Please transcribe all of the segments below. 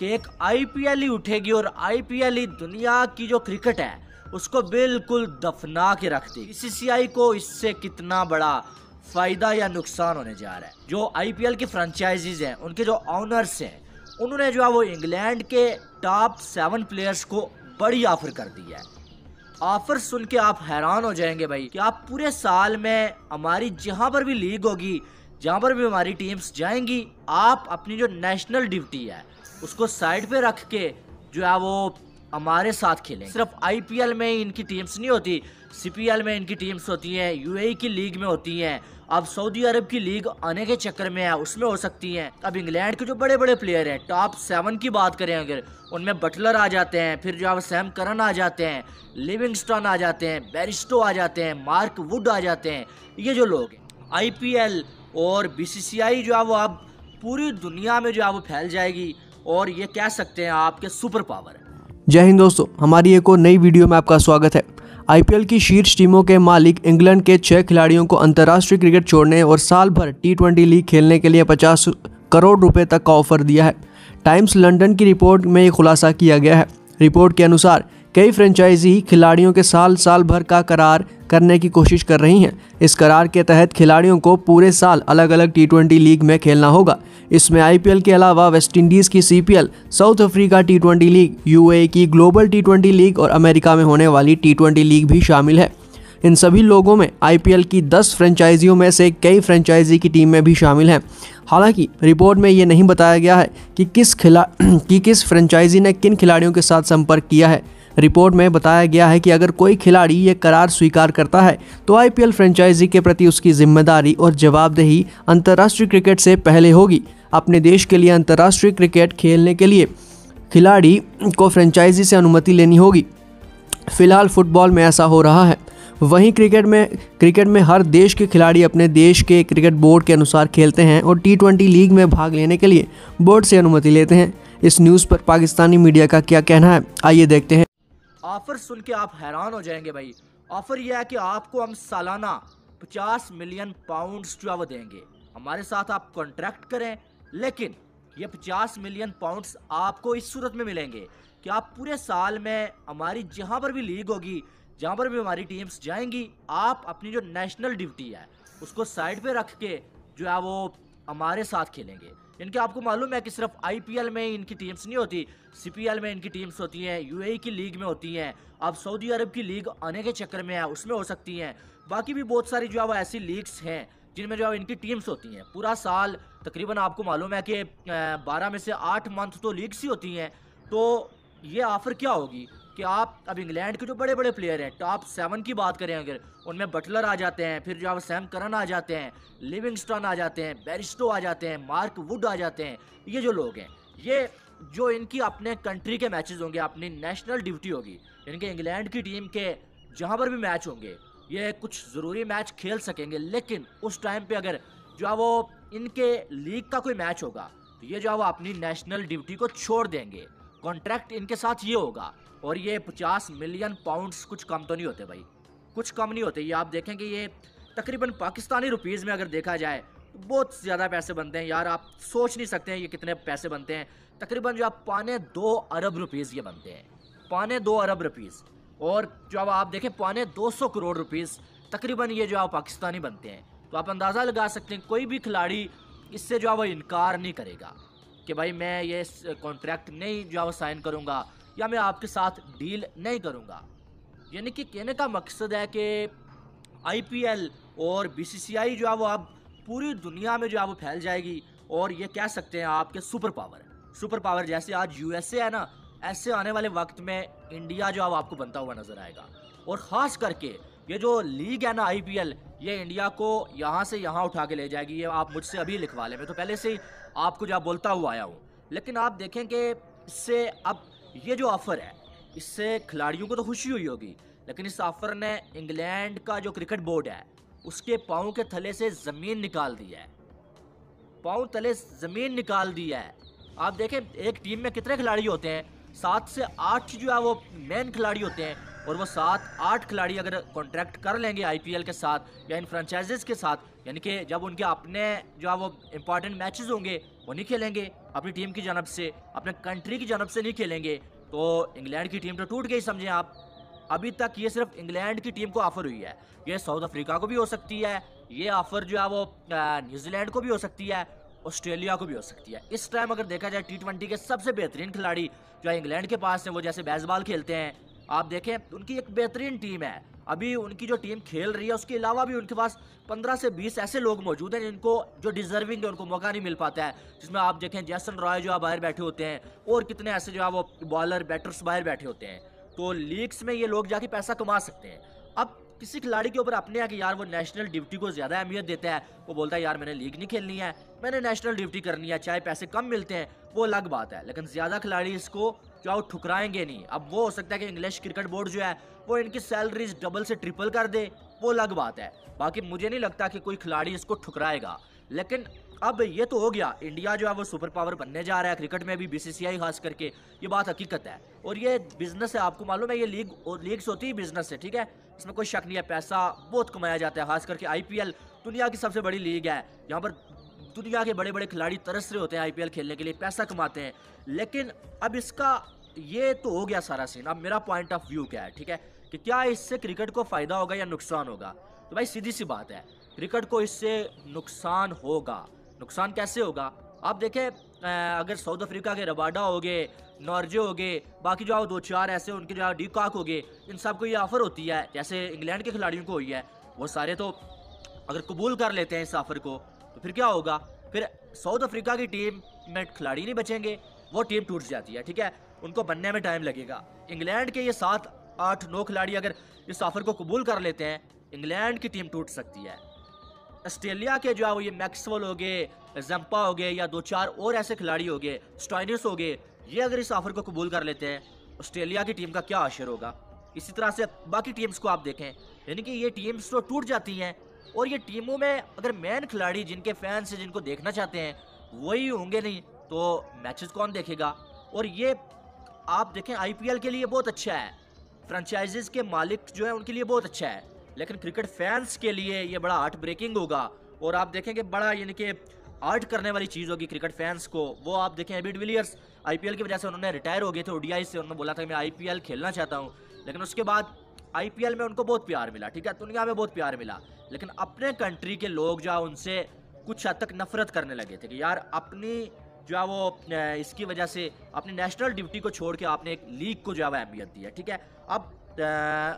कि एक आईपीएल ही उठेगी और आईपीएल ही दुनिया की जो क्रिकेट है उसको बिल्कुल दफना के रख देगी बीसीसीआई को इससे कितना बड़ा फायदा या नुकसान होने जा रहा है जो आईपीएल की फ्रेंचाइजीज हैं उनके जो ऑनर्स हैं उन्होंने जो है वो इंग्लैंड के टॉप सेवन प्लेयर्स को बड़ी ऑफर कर दी है ऑफर सुन के आप हैरान हो जाएंगे भाई कि आप पूरे साल में हमारी जहाँ पर भी लीग होगी जहाँ पर भी हमारी टीम्स जाएंगी आप अपनी जो नेशनल ड्यूटी है उसको साइड पे रख के जो है वो हमारे साथ खेलें सिर्फ आईपीएल में इनकी टीम्स नहीं होती सीपीएल में इनकी टीम्स होती हैं यूएई e की लीग में होती हैं अब सऊदी अरब की लीग आने के चक्कर में है उसमें हो सकती हैं अब इंग्लैंड के जो बड़े बड़े प्लेयर हैं टॉप सेवन की बात करें अगर उनमें बटलर आ जाते हैं फिर जो है सैम करन आ जाते हैं लिविंगस्टन आ जाते हैं बैरिस्टो आ जाते हैं मार्क वुड आ जाते हैं ये जो लोग आई और बी जो है वो अब पूरी दुनिया में जो है वो फैल जाएगी और ये कह सकते हैं आपके सुपर पावर है जय हिंद दोस्तों हमारी एक और नई वीडियो में आपका स्वागत है आईपीएल की शीर्ष टीमों के मालिक इंग्लैंड के छह खिलाड़ियों को अंतर्राष्ट्रीय क्रिकेट छोड़ने और साल भर टी ट्वेंटी लीग खेलने के लिए पचास करोड़ रुपए तक का ऑफर दिया है टाइम्स लंदन की रिपोर्ट में ये खुलासा किया गया है रिपोर्ट के अनुसार कई फ्रेंचाइजी खिलाड़ियों के साल साल भर का करार करने की कोशिश कर रही हैं इस करार के तहत खिलाड़ियों को पूरे साल अलग अलग टी ट्वेंटी लीग में खेलना होगा इसमें आईपीएल के अलावा वेस्टइंडीज़ की CPL, South Africa T twenty league UAE e की ग्लोबल टी ट्वेंटी लीग और अमेरिका में होने वाली टी ट्वेंटी लीग भी शामिल है इन सभी लोगों में आईपीएल की 10 फ्रेंचाइजियों में से कई फ्रेंचाइजी की टीम में भी शामिल हैं हालांकि रिपोर्ट में ये नहीं बताया गया है कि किस खिला कि किस फ्रेंचाइजी ने किन खिलाड़ियों के साथ संपर्क किया है रिपोर्ट में बताया गया है कि अगर कोई खिलाड़ी ये करार स्वीकार करता है तो आईपीएल फ्रेंचाइजी के प्रति उसकी जिम्मेदारी और जवाबदेही अंतर्राष्ट्रीय क्रिकेट से पहले होगी अपने देश के लिए अंतर्राष्ट्रीय क्रिकेट खेलने के लिए खिलाड़ी को फ्रेंचाइजी से अनुमति लेनी होगी फिलहाल फुटबॉल में ऐसा हो रहा है वहीं क्रिकेट में क्रिकेट में हर देश के खिलाड़ी अपने देश के क्रिकेट बोर्ड के अनुसार खेलते हैं और टी ट्वेंटी लीग में भाग लेने के लिए बोर्ड से अनुमति लेते हैं इस न्यूज़ पर पाकिस्तानी मीडिया का क्या कहना है आइए देखते हैं ऑफ़र सुन के आप हैरान हो जाएंगे भाई ऑफ़र यह है कि आपको हम सालाना 50 मिलियन पाउंड्स जो है वो देंगे हमारे साथ आप कॉन्ट्रैक्ट करें लेकिन ये 50 मिलियन पाउंड्स आपको इस सूरत में मिलेंगे कि आप पूरे साल में हमारी जहाँ पर भी लीग होगी जहाँ पर भी हमारी टीम्स जाएंगी आप अपनी जो नेशनल ड्यूटी है उसको साइड पे रख के जो है वो हमारे साथ खेलेंगे इनके आपको मालूम है कि सिर्फ आईपीएल में इनकी टीम्स नहीं होती सीपीएल में इनकी टीम्स होती हैं यूएई e की लीग में होती हैं अब सऊदी अरब की लीग आने के चक्कर में है उसमें हो सकती हैं बाकी भी बहुत सारी जो है वो ऐसी लीग्स हैं जिनमें जो है इनकी टीम्स होती हैं पूरा साल तकरीबन आपको मालूम है कि बारह में से आठ मंथ तो लीग्स ही होती हैं तो ये ऑफ़र क्या होगी कि आप अब इंग्लैंड के जो बड़े बड़े प्लेयर हैं टॉप सेवन की बात करें अगर उनमें बटलर आ जाते हैं फिर जो आप सैम करन आ जाते हैं लिविंगस्टन आ जाते हैं बैरिस्टो आ जाते हैं मार्क वुड आ जाते हैं ये जो लोग हैं ये जो इनकी अपने कंट्री के मैचेस होंगे अपनी नेशनल ड्यूटी होगी इनके इंग्लैंड की टीम के जहाँ पर भी मैच होंगे ये कुछ ज़रूरी मैच खेल सकेंगे लेकिन उस टाइम पर अगर जो है वो इनके लीग का कोई मैच होगा तो ये जो है वो अपनी नेशनल ड्यूटी को छोड़ देंगे कॉन्ट्रैक्ट इनके साथ ये होगा और ये पचास मिलियन पाउंड्स कुछ कम तो नहीं होते भाई कुछ कम नहीं होते ये आप देखें कि ये तकरीबन पाकिस्तानी रुपीज़ में अगर देखा जाए तो बहुत ज़्यादा पैसे बनते हैं यार आप सोच नहीं सकते हैं ये कितने पैसे बनते हैं तकरीबन जो आप पाने दो अरब रुपीज़ ये बनते हैं पाने दो अरब रुपीज़ और जो आप देखें पाने दो सौ करोड़ रुपीज़ तकरीबन ये जो आप पाकिस्तानी बनते हैं तो आप अंदाज़ा लगा सकते हैं कोई भी खिलाड़ी इससे जो है वो इनकार नहीं करेगा कि भाई मैं ये कॉन्ट्रैक्ट नहीं जो है वो साइन करूँगा या मैं आपके साथ डील नहीं करूँगा यानी कि कहने का मकसद है कि आईपीएल और बीसीसीआई जो है वो अब पूरी दुनिया में जो है वो फैल जाएगी और ये कह सकते हैं आपके सुपर पावर सुपर पावर जैसे आज यूएसए है ना ऐसे आने वाले वक्त में इंडिया जो है आपको बनता हुआ नजर आएगा और ख़ास करके ये जो लीग है ना आईपीएल ये इंडिया को यहाँ से यहाँ उठा के ले जाएगी ये आप मुझसे अभी लिखवा लें मैं तो पहले से ही आपको जो बोलता हुआ आया हूँ लेकिन आप देखें कि इससे अब ये जो ऑफर है इससे खिलाड़ियों को तो खुशी हुई होगी लेकिन इस ऑफर ने इंग्लैंड का जो क्रिकेट बोर्ड है उसके पाँव के थले से ज़मीन निकाल दी है पाँव तले ज़मीन निकाल दी है आप देखें एक टीम में कितने खिलाड़ी होते हैं सात से आठ जो है वो मेन खिलाड़ी होते हैं और वो सात आठ खिलाड़ी अगर कॉन्ट्रैक्ट कर लेंगे आईपीएल के साथ या इन फ्रेंचाइजेज के साथ यानी कि जब उनके अपने जो है वो इम्पॉर्टेंट मैचेस होंगे वो नहीं खेलेंगे अपनी टीम की जानब से अपने कंट्री की जानब से नहीं खेलेंगे तो इंग्लैंड की टीम तो टूट गई समझें आप अभी तक ये सिर्फ इंग्लैंड की टीम को ऑफर हुई है ये साउथ अफ्रीका को भी हो सकती है ये ऑफर जो है वो न्यूजीलैंड को भी हो सकती है ऑस्ट्रेलिया को भी हो सकती है इस टाइम अगर देखा जाए टी के सबसे बेहतरीन खिलाड़ी जो इंग्लैंड के पास हैं वो जैसे बैसबॉल खेलते हैं आप देखें उनकी एक बेहतरीन टीम है अभी उनकी जो टीम खेल रही है उसके अलावा भी उनके पास पंद्रह से बीस ऐसे लोग मौजूद हैं जिनको जो डिजर्विंग है उनको मौका नहीं मिल पाता है जिसमें आप देखें जैसन रॉय जो है बाहर बैठे होते हैं और कितने ऐसे जो है वो बॉलर बैटर्स बाहर बैठे होते हैं तो लीग्स में ये लोग जाके पैसा कमा सकते हैं अब किसी खिलाड़ी के ऊपर अपने यहाँ कि यार वो नेशनल ड्यूटी को ज़्यादा अहमियत देता है वो बोलता है यार मैंने लीग नहीं खेलनी है मैंने नेशनल ड्यूटी करनी है चाहे पैसे कम मिलते हैं वो अलग बात है लेकिन ज़्यादा खिलाड़ी इसको क्या वो ठुकराएंगे नहीं अब वो हो सकता है कि इंग्लिश क्रिकेट बोर्ड जो है वो इनकी सैलरीज डबल से ट्रिपल कर दे वो अलग बात है बाकी मुझे नहीं लगता कि कोई खिलाड़ी इसको ठुकराएगा लेकिन अब ये तो हो गया इंडिया जो है वो सुपर पावर बनने जा रहा है क्रिकेट में भी बीसीसीआई खास करके ये बात हकीकत है और ये बिजनेस है आपको मालूम है ये लीग और लीग्स होती ही बिजनेस है ठीक है इसमें कोई शक नहीं है पैसा बहुत कमाया जाता है खास करके आईपीएल दुनिया की सबसे बड़ी लीग है यहाँ पर दुनिया के बड़े बड़े खिलाड़ी तरस रहे होते हैं आईपीएल खेलने के लिए पैसा कमाते हैं लेकिन अब इसका ये तो हो गया सारा सीन अब मेरा पॉइंट ऑफ व्यू क्या है ठीक है कि क्या इससे क्रिकेट को फ़ायदा होगा या नुकसान होगा तो भाई सीधी सी बात है क्रिकेट को इससे नुकसान होगा नुकसान कैसे होगा आप देखें अगर साउथ अफ्रीका के रबाडा हो गए नॉर्जे हो गए बाकी जो आप दो चार ऐसे उनके जो डी काक हो गए इन सबको ये ऑफ़र होती है जैसे इंग्लैंड के खिलाड़ियों को हुई है वो सारे तो अगर कबूल कर लेते हैं इस ऑफ़र को तो फिर क्या होगा फिर साउथ अफ्रीका की टीम में खिलाड़ी नहीं बचेंगे वो टीम टूट जाती है ठीक है उनको बनने में टाइम लगेगा इंग्लैंड के ये सात आठ नौ खिलाड़ी अगर इस ऑफ़र को कबूल कर लेते हैं इंग्लैंड की टीम टूट सकती है ऑस्ट्रेलिया के जो है वो ये मैक्सवेल हो गए जम्पा हो गए या दो चार और ऐसे खिलाड़ी हो गए स्टॉइनिस हो गए ये अगर इस ऑफर को कबूल कर लेते हैं ऑस्ट्रेलिया की टीम का क्या अशर होगा इसी तरह से बाकी टीम्स को आप देखें यानी कि ये टीम्स तो टूट जाती हैं और ये टीमों में अगर मेन खिलाड़ी जिनके फैंस हैं जिनको देखना चाहते हैं वही होंगे नहीं तो मैचेस कौन देखेगा और ये आप देखें आईपीएल के लिए बहुत अच्छा है फ्रेंचाइजीज के मालिक जो है उनके लिए बहुत अच्छा है लेकिन क्रिकेट फैंस के लिए ये बड़ा हार्ट ब्रेकिंग होगा और आप देखेंगे बड़ा यानी कि आर्ट करने वाली चीज़ होगी क्रिकेट फैंस को वो आप देखें एबिड विलियर्स आईपीएल की वजह से उन्होंने रिटायर हो गए थे ओडीआई से उन्होंने बोला था कि मैं आईपीएल खेलना चाहता हूँ लेकिन उसके बाद आईपीएल में उनको बहुत प्यार मिला ठीक है दुनिया में बहुत प्यार मिला लेकिन अपने कंट्री के लोग जो उनसे कुछ हद तक नफरत करने लगे थे कि यार अपनी जो है वो इसकी वजह से अपनी नेशनल ड्यूटी को छोड़ के आपने एक लीग को जो है वो अहमियत दी है ठीक है अब तो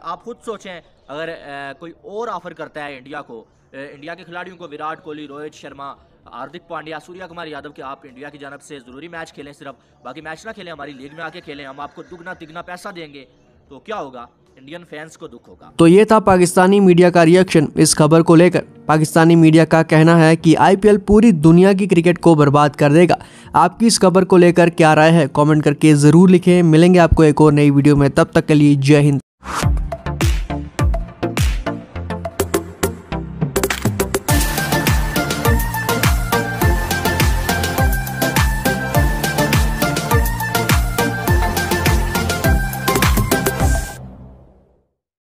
आप खुद सोचें अगर कोई और ऑफ़र करता है इंडिया को इंडिया के खिलाड़ियों को विराट कोहली रोहित शर्मा हार्दिक पांड्या सूर्या कुमार यादव के आप इंडिया की जानब से ज़रूरी मैच खेलें सिर्फ बाकी मैच ना खेलें हमारी लीग में आके खेलें हम आपको दुगना तिगना पैसा देंगे तो क्या होगा इंडियन फैंस को दुख होगा तो ये था पाकिस्तानी मीडिया का रिएक्शन इस खबर को लेकर पाकिस्तानी मीडिया का कहना है कि आईपीएल पूरी दुनिया की क्रिकेट को बर्बाद कर देगा आपकी इस खबर को लेकर क्या राय है कमेंट करके ज़रूर लिखें मिलेंगे आपको एक और नई वीडियो में तब तक के लिए जय हिंद